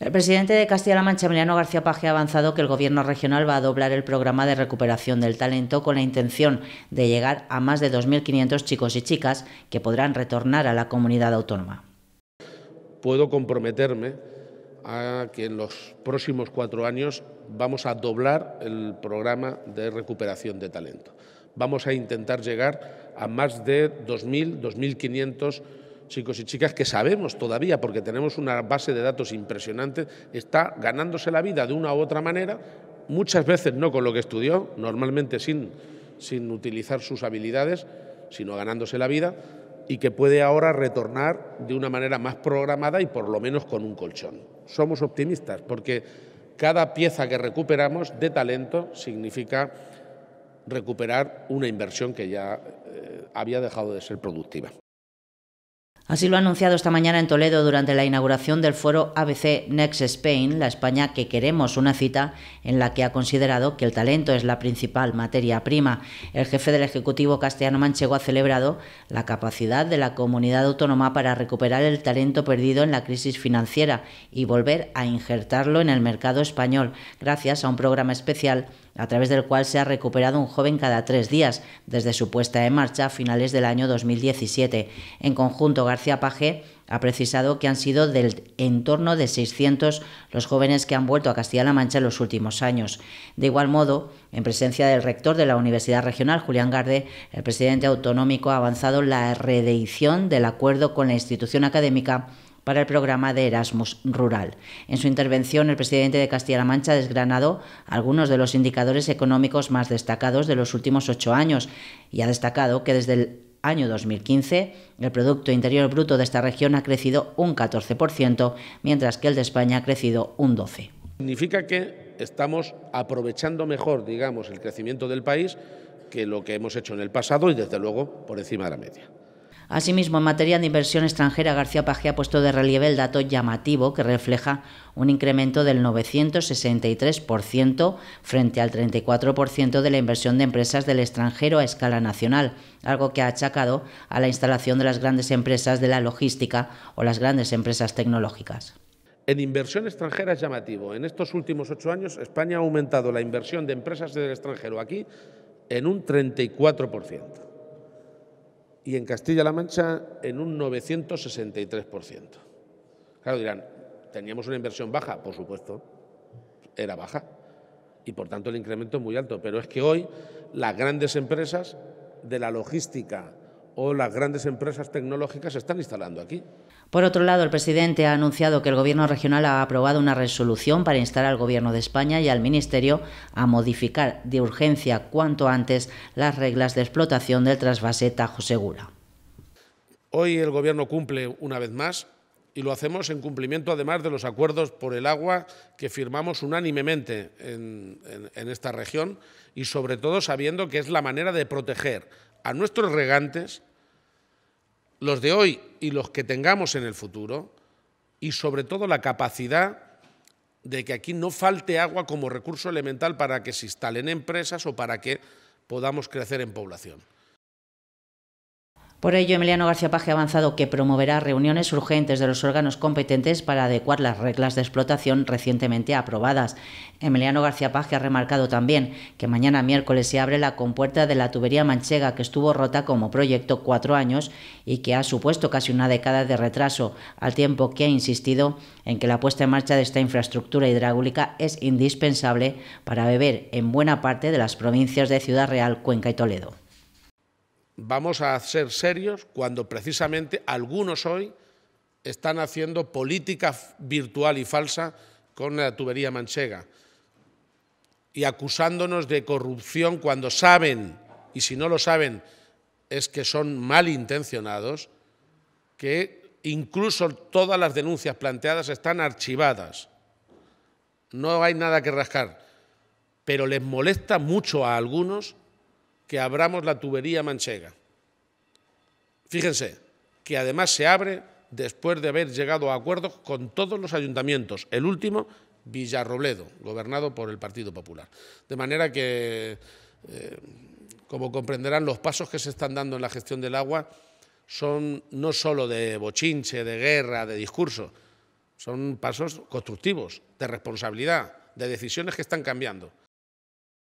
El presidente de Castilla-La Mancha, Emiliano García Paje, ha avanzado que el Gobierno regional va a doblar el programa de recuperación del talento con la intención de llegar a más de 2.500 chicos y chicas que podrán retornar a la comunidad autónoma. Puedo comprometerme a que en los próximos cuatro años vamos a doblar el programa de recuperación de talento. Vamos a intentar llegar a más de 2.000, 2.500 chicos y chicas que sabemos todavía, porque tenemos una base de datos impresionante, está ganándose la vida de una u otra manera, muchas veces no con lo que estudió, normalmente sin, sin utilizar sus habilidades, sino ganándose la vida, y que puede ahora retornar de una manera más programada y por lo menos con un colchón. Somos optimistas porque cada pieza que recuperamos de talento significa recuperar una inversión que ya eh, había dejado de ser productiva. Así lo ha anunciado esta mañana en Toledo durante la inauguración del foro ABC Next Spain, la España que queremos, una cita en la que ha considerado que el talento es la principal materia prima. El jefe del Ejecutivo castellano manchego ha celebrado la capacidad de la comunidad autónoma para recuperar el talento perdido en la crisis financiera y volver a injertarlo en el mercado español, gracias a un programa especial a través del cual se ha recuperado un joven cada tres días desde su puesta en marcha a finales del año 2017. En conjunto, García García Paje ha precisado que han sido del entorno de 600 los jóvenes que han vuelto a Castilla-La Mancha en los últimos años. De igual modo, en presencia del rector de la Universidad Regional, Julián Garde, el presidente autonómico ha avanzado la redeición del acuerdo con la institución académica para el programa de Erasmus Rural. En su intervención, el presidente de Castilla-La Mancha ha desgranado algunos de los indicadores económicos más destacados de los últimos ocho años y ha destacado que desde el año 2015, el Producto Interior Bruto de esta región ha crecido un 14%, mientras que el de España ha crecido un 12%. Significa que estamos aprovechando mejor, digamos, el crecimiento del país que lo que hemos hecho en el pasado y, desde luego, por encima de la media. Asimismo, en materia de inversión extranjera, García Paje ha puesto de relieve el dato llamativo que refleja un incremento del 963% frente al 34% de la inversión de empresas del extranjero a escala nacional, algo que ha achacado a la instalación de las grandes empresas de la logística o las grandes empresas tecnológicas. En inversión extranjera es llamativo. En estos últimos ocho años, España ha aumentado la inversión de empresas del extranjero aquí en un 34% y en Castilla-La Mancha en un 963%. Claro, dirán, ¿teníamos una inversión baja? Por supuesto, era baja y por tanto el incremento es muy alto, pero es que hoy las grandes empresas de la logística o las grandes empresas tecnológicas se están instalando aquí. Por otro lado, el presidente ha anunciado que el Gobierno regional ha aprobado una resolución para instar al Gobierno de España y al Ministerio a modificar de urgencia cuanto antes las reglas de explotación del trasvase Tajo Segura. Hoy el Gobierno cumple una vez más y lo hacemos en cumplimiento además de los acuerdos por el agua que firmamos unánimemente en, en esta región y sobre todo sabiendo que es la manera de proteger a nuestros regantes los de hoy y los que tengamos en el futuro, y sobre todo la capacidad de que aquí no falte agua como recurso elemental para que se instalen empresas o para que podamos crecer en población. Por ello, Emiliano García Paje ha avanzado que promoverá reuniones urgentes de los órganos competentes para adecuar las reglas de explotación recientemente aprobadas. Emiliano García Paje ha remarcado también que mañana miércoles se abre la compuerta de la tubería manchega que estuvo rota como proyecto cuatro años y que ha supuesto casi una década de retraso, al tiempo que ha insistido en que la puesta en marcha de esta infraestructura hidráulica es indispensable para beber en buena parte de las provincias de Ciudad Real, Cuenca y Toledo vamos a ser serios cuando precisamente algunos hoy están haciendo política virtual y falsa con la tubería manchega y acusándonos de corrupción cuando saben, y si no lo saben, es que son malintencionados, que incluso todas las denuncias planteadas están archivadas. No hay nada que rascar, pero les molesta mucho a algunos que abramos la tubería manchega. Fíjense que además se abre después de haber llegado a acuerdos con todos los ayuntamientos, el último Villarrobledo, gobernado por el Partido Popular. De manera que, eh, como comprenderán, los pasos que se están dando en la gestión del agua son no solo de bochinche, de guerra, de discurso, son pasos constructivos, de responsabilidad, de decisiones que están cambiando.